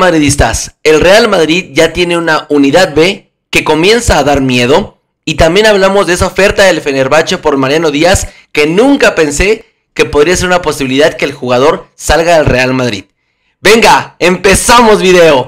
madridistas, el Real Madrid ya tiene una unidad B que comienza a dar miedo. Y también hablamos de esa oferta del Fenerbahce por Mariano Díaz que nunca pensé que podría ser una posibilidad que el jugador salga del Real Madrid. Venga, empezamos video.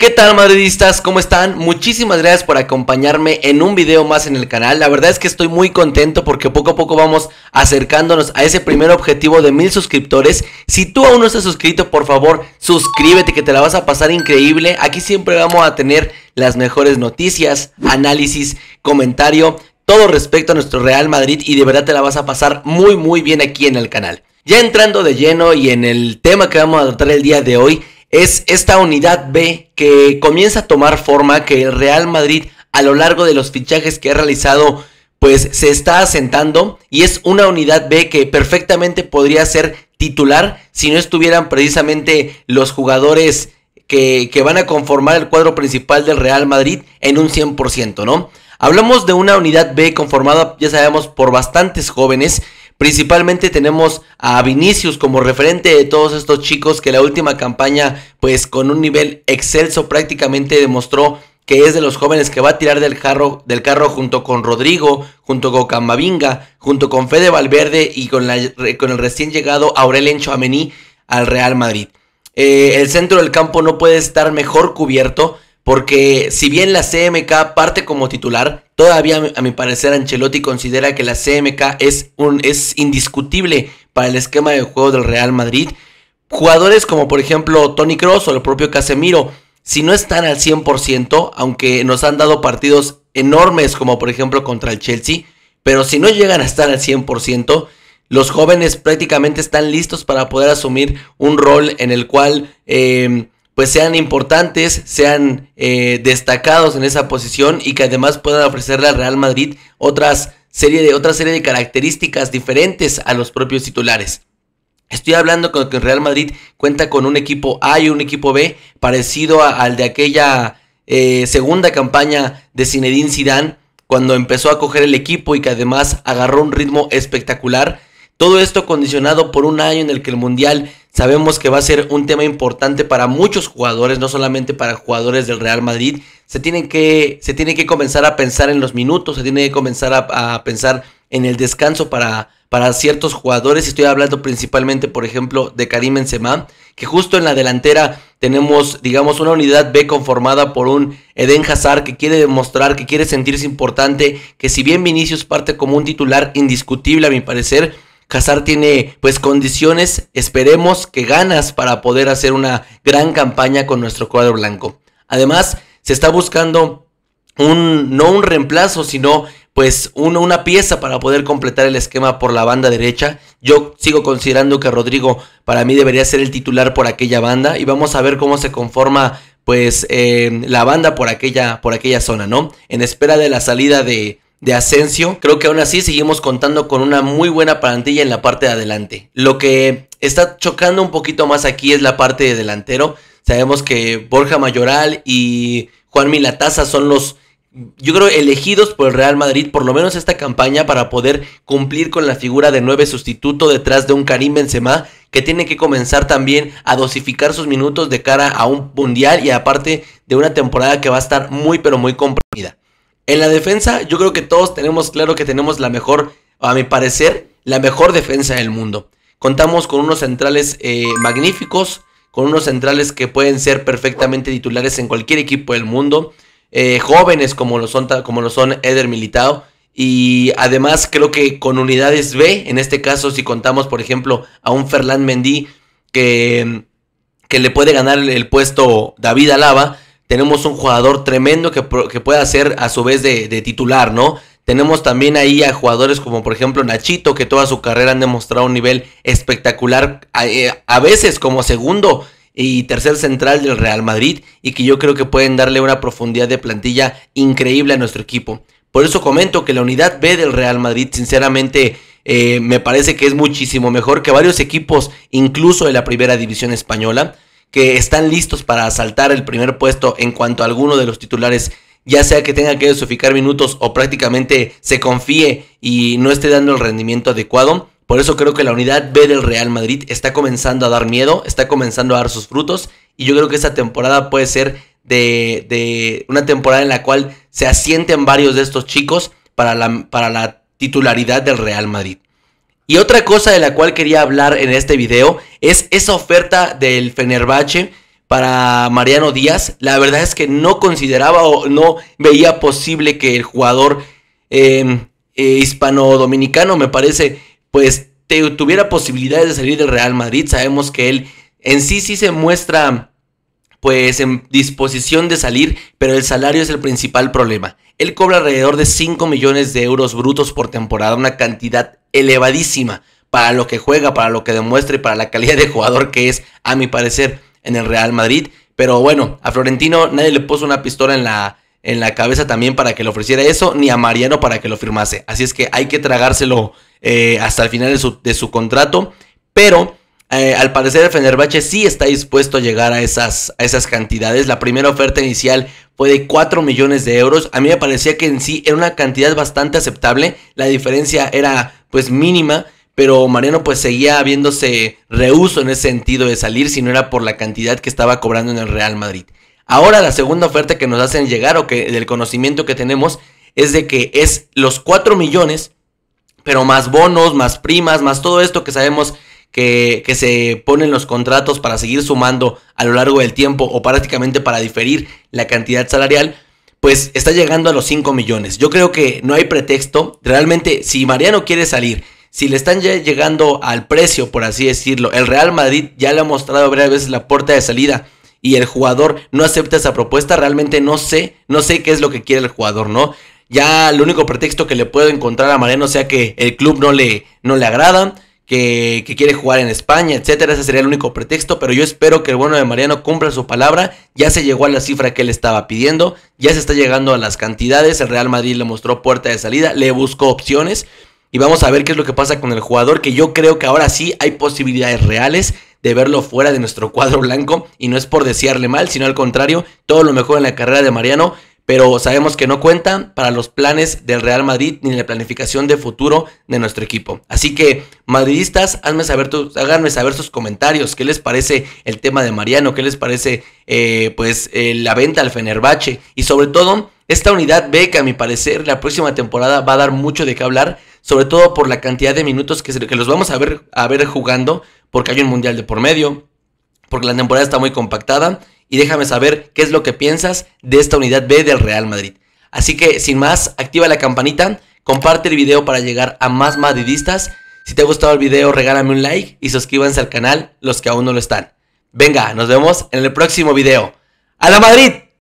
¿Qué tal madridistas? ¿Cómo están? Muchísimas gracias por acompañarme en un video más en el canal. La verdad es que estoy muy contento porque poco a poco vamos acercándonos a ese primer objetivo de mil suscriptores. Si tú aún no estás suscrito, por favor, suscríbete que te la vas a pasar increíble. Aquí siempre vamos a tener las mejores noticias, análisis, comentario, todo respecto a nuestro Real Madrid y de verdad te la vas a pasar muy muy bien aquí en el canal. Ya entrando de lleno y en el tema que vamos a tratar el día de hoy, es esta unidad B que comienza a tomar forma, que el Real Madrid a lo largo de los fichajes que ha realizado pues se está asentando y es una unidad B que perfectamente podría ser titular si no estuvieran precisamente los jugadores que, que, van a conformar el cuadro principal del Real Madrid en un 100%, ¿no? Hablamos de una unidad B conformada, ya sabemos, por bastantes jóvenes Principalmente tenemos a Vinicius como referente de todos estos chicos que la última campaña pues con un nivel excelso prácticamente demostró que es de los jóvenes que va a tirar del carro, del carro junto con Rodrigo, junto con Camavinga, junto con Fede Valverde y con, la, con el recién llegado Aurelien amení al Real Madrid. Eh, el centro del campo no puede estar mejor cubierto. Porque si bien la CMK parte como titular, todavía a mi parecer Ancelotti considera que la CMK es, un, es indiscutible para el esquema de juego del Real Madrid. Jugadores como por ejemplo Tony Cross o el propio Casemiro, si no están al 100%, aunque nos han dado partidos enormes como por ejemplo contra el Chelsea, pero si no llegan a estar al 100%, los jóvenes prácticamente están listos para poder asumir un rol en el cual eh, pues sean importantes, sean eh, destacados en esa posición y que además puedan ofrecerle al Real Madrid otras serie de, otra serie de características diferentes a los propios titulares. Estoy hablando con que el Real Madrid cuenta con un equipo A y un equipo B parecido al de aquella eh, segunda campaña de Zinedine Zidane cuando empezó a coger el equipo y que además agarró un ritmo espectacular todo esto condicionado por un año en el que el Mundial sabemos que va a ser un tema importante para muchos jugadores, no solamente para jugadores del Real Madrid. Se, tienen que, se tiene que comenzar a pensar en los minutos, se tiene que comenzar a, pensar en el descanso para, para ciertos jugadores. Estoy hablando principalmente, por ejemplo, de Karim Benzema, que justo en la delantera tenemos, digamos, una unidad B conformada por un Eden Hazard que quiere demostrar, que quiere sentirse importante, que si bien Vinicius parte como un titular indiscutible a mi parecer, Cazar tiene pues condiciones, esperemos que ganas para poder hacer una gran campaña con nuestro cuadro blanco. Además, se está buscando un, no un reemplazo, sino pues una pieza para poder completar el esquema por la banda derecha. Yo sigo considerando que Rodrigo para mí debería ser el titular por aquella banda y vamos a ver cómo se conforma pues eh, la banda por aquella, por aquella zona, ¿no? En espera de la salida de, de Asensio, creo que aún así seguimos contando con una muy buena plantilla en la parte de adelante. Lo que está chocando un poquito más aquí es la parte de delantero. Sabemos que Borja Mayoral y Juan Milataza son los, yo creo, elegidos por el Real Madrid, por lo menos esta campaña, para poder cumplir con la figura de nueve sustituto detrás de un Karim Benzema que tiene que comenzar también a dosificar sus minutos de cara a un mundial y aparte de una temporada que va a estar muy pero muy comprimida. En la defensa, yo creo que todos tenemos claro que tenemos la mejor, a mi parecer, la mejor defensa del mundo. Contamos con unos centrales eh, magníficos, con unos centrales que pueden ser perfectamente titulares en cualquier equipo del mundo. Eh, jóvenes como lo, son, como son Eder Militao. Y además creo que con unidades B, en este caso si contamos por ejemplo a un Ferland Mendy que, que le puede ganar el, el puesto David Alaba, tenemos un jugador tremendo que, que puede hacer a su vez de, titular, ¿no? Tenemos también ahí a jugadores como por ejemplo Nachito, que toda su carrera han demostrado un nivel espectacular, eh, a, veces como segundo y tercer central del Real Madrid, y que yo creo que pueden darle una profundidad de plantilla increíble a nuestro equipo. Por eso comento que la unidad B del Real Madrid, sinceramente, eh, me parece que es muchísimo mejor que varios equipos, incluso de la primera división española que están listos para asaltar el primer puesto en cuanto a alguno de los titulares, ya sea que tenga que desoficar minutos o prácticamente se confíe y no esté dando el rendimiento adecuado. Por eso creo que la unidad B del Real Madrid está comenzando a dar miedo, está comenzando a dar sus frutos y yo creo que esta temporada puede ser de, de una temporada en la cual se asienten varios de estos chicos para la, para la titularidad del Real Madrid. Y otra cosa de la cual quería hablar en este video es esa oferta del Fenerbahce para Mariano Díaz. La verdad es que no consideraba o no veía posible que el jugador em, eh, hispano-dominicano, me parece, pues tuviera posibilidades de salir del Real Madrid. Sabemos que él en sí sí se muestra pues en disposición de salir, pero el salario es el principal problema. Él cobra alrededor de 5 millones de euros brutos por temporada, una cantidad elevadísima para lo que juega, para lo que demuestra y para la calidad de jugador que es, a mi parecer, en el Real Madrid. Pero bueno, a Florentino nadie le puso una pistola en la, en la cabeza también para que le ofreciera eso, ni a Mariano para que lo firmase. Así es que hay que tragárselo eh, hasta el final de su, contrato. Pero eh, al parecer el Fenerbahce sí está dispuesto a llegar a esas, a esas cantidades. La primera oferta inicial o de 4 millones de euros. A mí me parecía que en sí era una cantidad bastante aceptable. La diferencia era pues mínima. Pero Mariano pues seguía habiéndose reuso en ese sentido de salir si no era por la cantidad que estaba cobrando en el Real Madrid. Ahora la segunda oferta que nos hacen llegar o que del conocimiento que tenemos es de que es los 4 millones, pero más bonos, más primas, más todo esto que sabemos que, se ponen los contratos para seguir sumando a lo largo del tiempo o prácticamente para diferir la cantidad salarial, pues está llegando a los 5 millones. Yo creo que no hay pretexto. Realmente, si Mariano quiere salir, si le están llegando al precio, por así decirlo, el Real Madrid ya le ha mostrado varias veces la puerta de salida y el jugador no acepta esa propuesta, realmente no sé, no sé qué es lo que quiere el jugador, ¿no? Ya el único pretexto que le puedo encontrar a Mariano sea que el club no le, no le agrada, que, quiere jugar en España, etcétera. Ese sería el único pretexto, pero yo espero que el bueno de Mariano cumpla su palabra. Ya se llegó a la cifra que él estaba pidiendo, ya se está llegando a las cantidades. El Real Madrid le mostró puerta de salida, le buscó opciones y vamos a ver qué es lo que pasa con el jugador, que yo creo que ahora sí hay posibilidades reales de verlo fuera de nuestro cuadro blanco y no es por desearle mal, sino al contrario, todo lo mejor en la carrera de Mariano pero sabemos que no cuenta para los planes del Real Madrid ni la planificación de futuro de nuestro equipo. Así que, madridistas, saber háganme saber sus comentarios, qué les parece el tema de Mariano, qué les parece eh, pues eh, la venta al Fenerbahce y sobre todo esta unidad B que a mi parecer la próxima temporada va a dar mucho de qué hablar, sobre todo por la cantidad de minutos que, que los vamos a ver, a ver jugando, porque hay un mundial de por medio, porque la temporada está muy compactada y déjame saber qué es lo que piensas de esta unidad B del Real Madrid. Así que sin más, activa la campanita, comparte el video para llegar a más madridistas. Si te ha gustado el video, regálame un like y suscríbanse al canal los que aún no lo están. Venga, nos vemos en el próximo video. ¡A la Madrid!